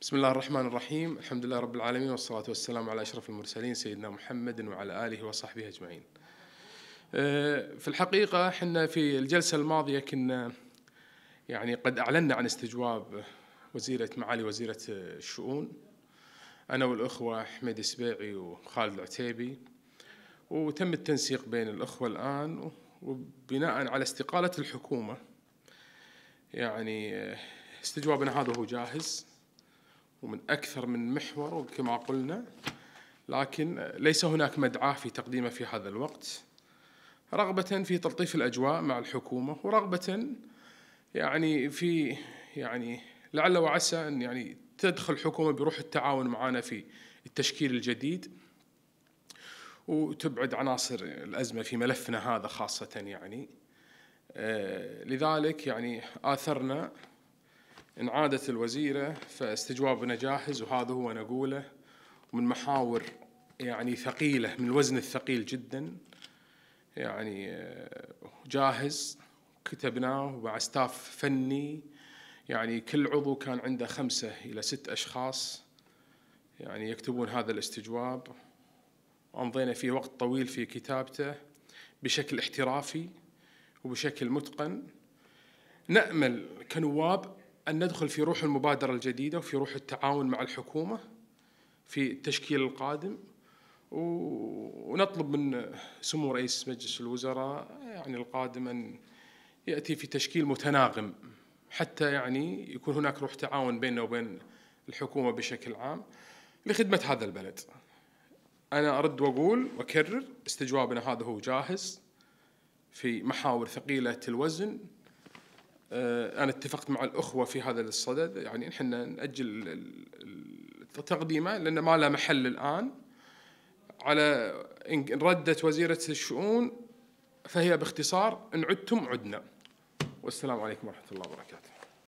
بسم الله الرحمن الرحيم الحمد لله رب العالمين والصلاة والسلام على أشرف المرسلين سيدنا محمد وعلى آله وصحبه أجمعين في الحقيقة احنا في الجلسة الماضية كنا يعني قد أعلنا عن استجواب وزيرة معالي وزيرة الشؤون أنا والأخوة أحمد السبيعي وخالد العتيبي وتم التنسيق بين الأخوة الآن وبناء على استقالة الحكومة يعني استجوابنا هذا هو جاهز ومن أكثر من محور وكما قلنا لكن ليس هناك مدعاة في تقديمه في هذا الوقت رغبة في تلطيف الأجواء مع الحكومة ورغبة يعني في يعني لعل وعسى أن يعني تدخل الحكومة بروح التعاون معنا في التشكيل الجديد وتبعد عناصر الأزمة في ملفنا هذا خاصة يعني آه، لذلك يعني آثرنا إن عادت الوزيرة فاستجوابنا جاهز وهذا هو نقوله من محاور يعني ثقيلة من الوزن الثقيل جدا يعني آه، جاهز كتبناه مع ستاف فني يعني كل عضو كان عنده خمسة إلى ست أشخاص يعني يكتبون هذا الاستجواب أمضينا فيه وقت طويل في كتابته بشكل احترافي وبشكل متقن نأمل كنواب أن ندخل في روح المبادرة الجديدة وفي روح التعاون مع الحكومة في التشكيل القادم ونطلب من سمو رئيس مجلس الوزراء يعني القادم أن يأتي في تشكيل متناغم حتى يعني يكون هناك روح تعاون بيننا وبين الحكومة بشكل عام لخدمة هذا البلد أنا أرد وأقول وأكرر استجوابنا هذا هو جاهز في محاور ثقيلة الوزن آه، انا اتفقت مع الاخوه في هذا الصدد يعني احنا ناجل تقديمه لان ما له محل الان على ان ردت وزيره الشؤون فهي باختصار ان عدتم عدنا والسلام عليكم ورحمه الله وبركاته